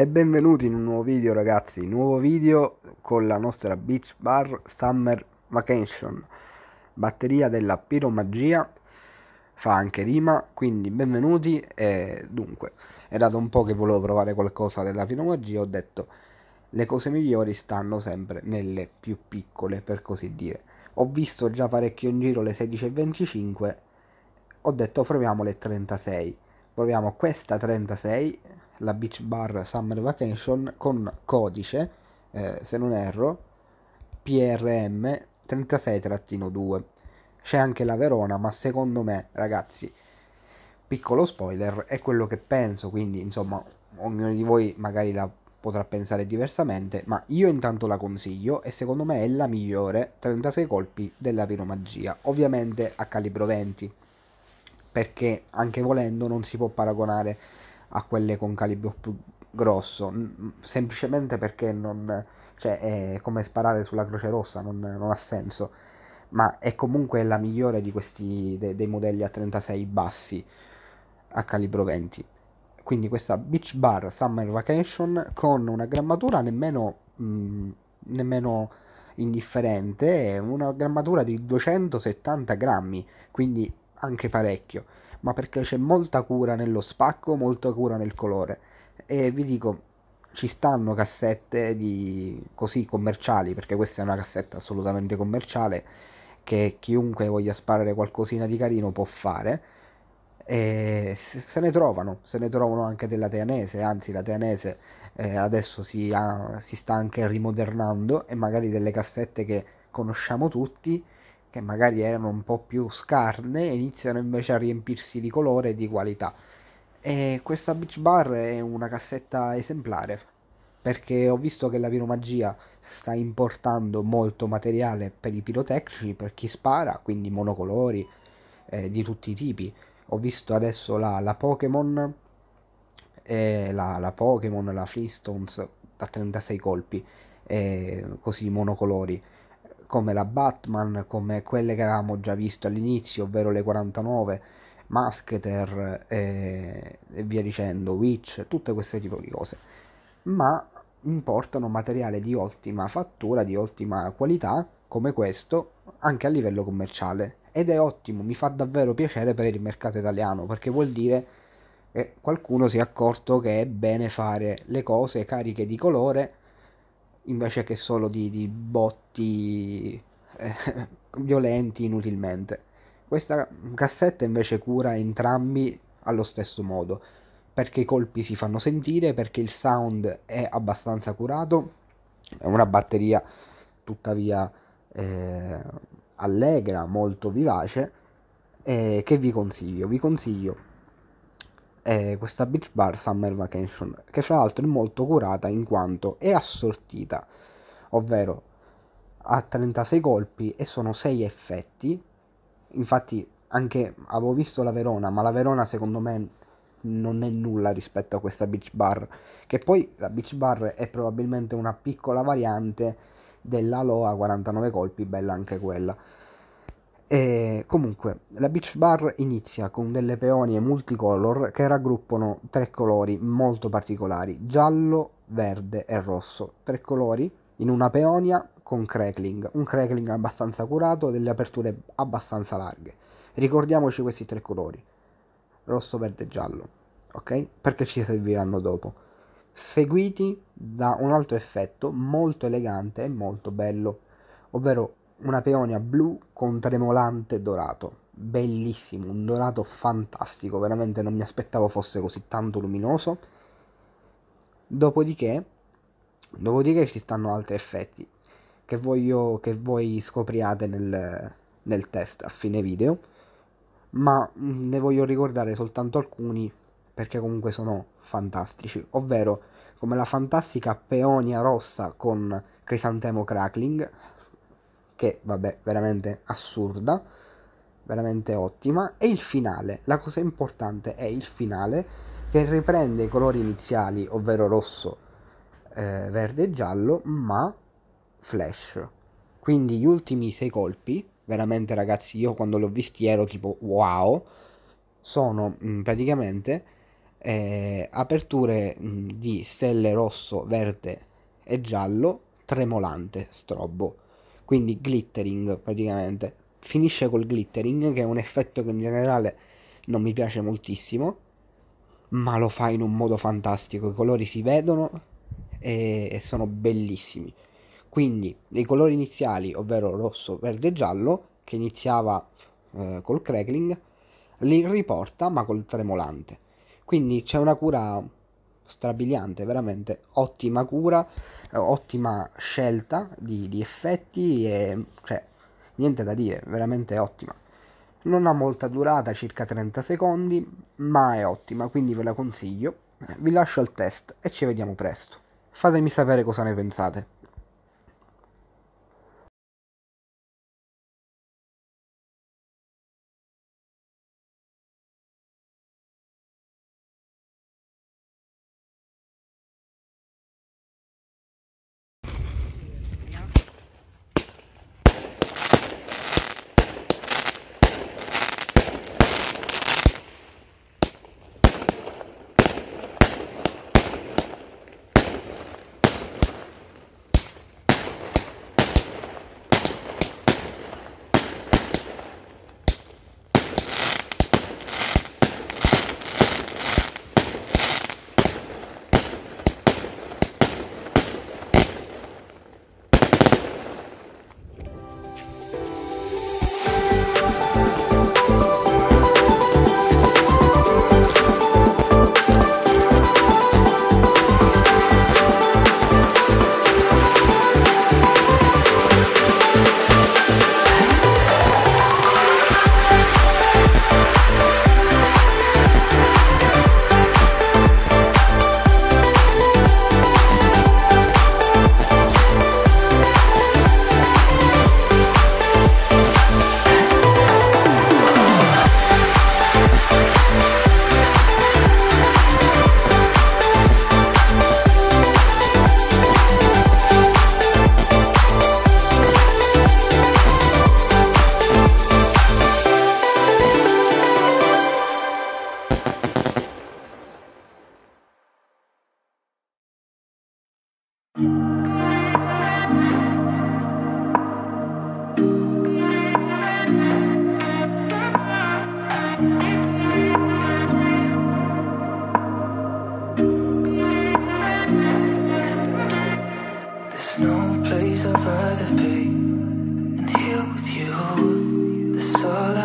e benvenuti in un nuovo video ragazzi, nuovo video con la nostra Beach Bar Summer Vacation batteria della Piromagia fa anche rima, quindi benvenuti e dunque era da un po' che volevo provare qualcosa della Piromagia ho detto le cose migliori stanno sempre nelle più piccole per così dire ho visto già parecchio in giro le 16.25 ho detto proviamo le 36 proviamo questa 36 la Beach Bar Summer Vacation con codice, eh, se non erro, PRM 36-2. C'è anche la Verona, ma secondo me, ragazzi, piccolo spoiler, è quello che penso, quindi insomma, ognuno di voi magari la potrà pensare diversamente, ma io intanto la consiglio e secondo me è la migliore 36 colpi della piromagia, ovviamente a calibro 20, perché anche volendo non si può paragonare a quelle con calibro più grosso, semplicemente perché non, cioè, è come sparare sulla Croce Rossa, non, non ha senso, ma è comunque la migliore di questi, de, dei modelli a 36 bassi a calibro 20. Quindi questa Beach Bar Summer Vacation con una grammatura nemmeno, mh, mm, nemmeno indifferente, una grammatura di 270 grammi, quindi anche parecchio, ma perché c'è molta cura nello spacco, molta cura nel colore. E vi dico, ci stanno cassette di così commerciali, perché questa è una cassetta assolutamente commerciale che chiunque voglia sparare qualcosina di carino può fare. E se ne trovano, se ne trovano anche della Teanese, anzi la Teanese eh, adesso si, ha, si sta anche rimodernando e magari delle cassette che conosciamo tutti che magari erano un po' più scarne, iniziano invece a riempirsi di colore e di qualità. E questa Beach Bar è una cassetta esemplare, perché ho visto che la piromagia sta importando molto materiale per i pirotecnici, per chi spara, quindi monocolori eh, di tutti i tipi. Ho visto adesso la, la Pokémon, eh, la, la Pokémon, la Flintstones da 36 colpi, eh, così monocolori come la Batman, come quelle che avevamo già visto all'inizio, ovvero le 49, Masketer e, e via dicendo, Witch, tutte queste tipo di cose. Ma importano materiale di ottima fattura, di ottima qualità, come questo, anche a livello commerciale. Ed è ottimo, mi fa davvero piacere per il mercato italiano, perché vuol dire che qualcuno si è accorto che è bene fare le cose cariche di colore invece che solo di, di botti eh, violenti inutilmente. Questa cassetta invece cura entrambi allo stesso modo, perché i colpi si fanno sentire, perché il sound è abbastanza curato, è una batteria tuttavia eh, allegra, molto vivace, eh, che vi consiglio? Vi consiglio eh, questa beach bar Summer Vacation, che fra l'altro è molto curata in quanto è assortita, ovvero ha 36 colpi e sono 6 effetti. Infatti, anche avevo visto la Verona, ma la Verona secondo me non è nulla rispetto a questa beach bar, che poi la beach bar è probabilmente una piccola variante della Loa 49 colpi, bella anche quella. E comunque, la beach bar inizia con delle peonie multicolor che raggruppano tre colori molto particolari, giallo, verde e rosso. Tre colori in una peonia con crackling, un crackling abbastanza curato, e delle aperture abbastanza larghe. Ricordiamoci questi tre colori, rosso, verde e giallo, ok? Perché ci serviranno dopo. Seguiti da un altro effetto molto elegante e molto bello, ovvero una peonia blu con tremolante dorato. Bellissimo, un dorato fantastico, veramente non mi aspettavo fosse così tanto luminoso. Dopodiché, dopodiché ci stanno altri effetti che voglio che voi scopriate nel, nel test a fine video, ma mm, ne voglio ricordare soltanto alcuni perché comunque sono fantastici, ovvero come la fantastica peonia rossa con crisantemo crackling, che vabbè, veramente assurda, veramente ottima. E il finale, la cosa importante è il finale che riprende i colori iniziali, ovvero rosso, eh, verde e giallo, ma flash. Quindi gli ultimi sei colpi, veramente ragazzi, io quando li ho visti ero tipo wow, sono mh, mm, praticamente eh, aperture mh, mm, di stelle rosso, verde e giallo tremolante, strobo quindi glittering praticamente. Finisce col glittering che è un effetto che in generale non mi piace moltissimo, ma lo fa in un modo fantastico, i colori si vedono e, sono bellissimi. Quindi i colori iniziali, ovvero rosso, verde e giallo, che iniziava eh, col crackling, li riporta ma col tremolante. Quindi c'è una cura strabiliante, veramente ottima cura, eh, ottima scelta di, di effetti e cioè niente da dire, veramente ottima. Non ha molta durata, circa 30 secondi, ma è ottima, quindi ve la consiglio. Vi lascio al test e ci vediamo presto. Fatemi sapere cosa ne pensate. There's no place I'd rather be than here with you. That's all I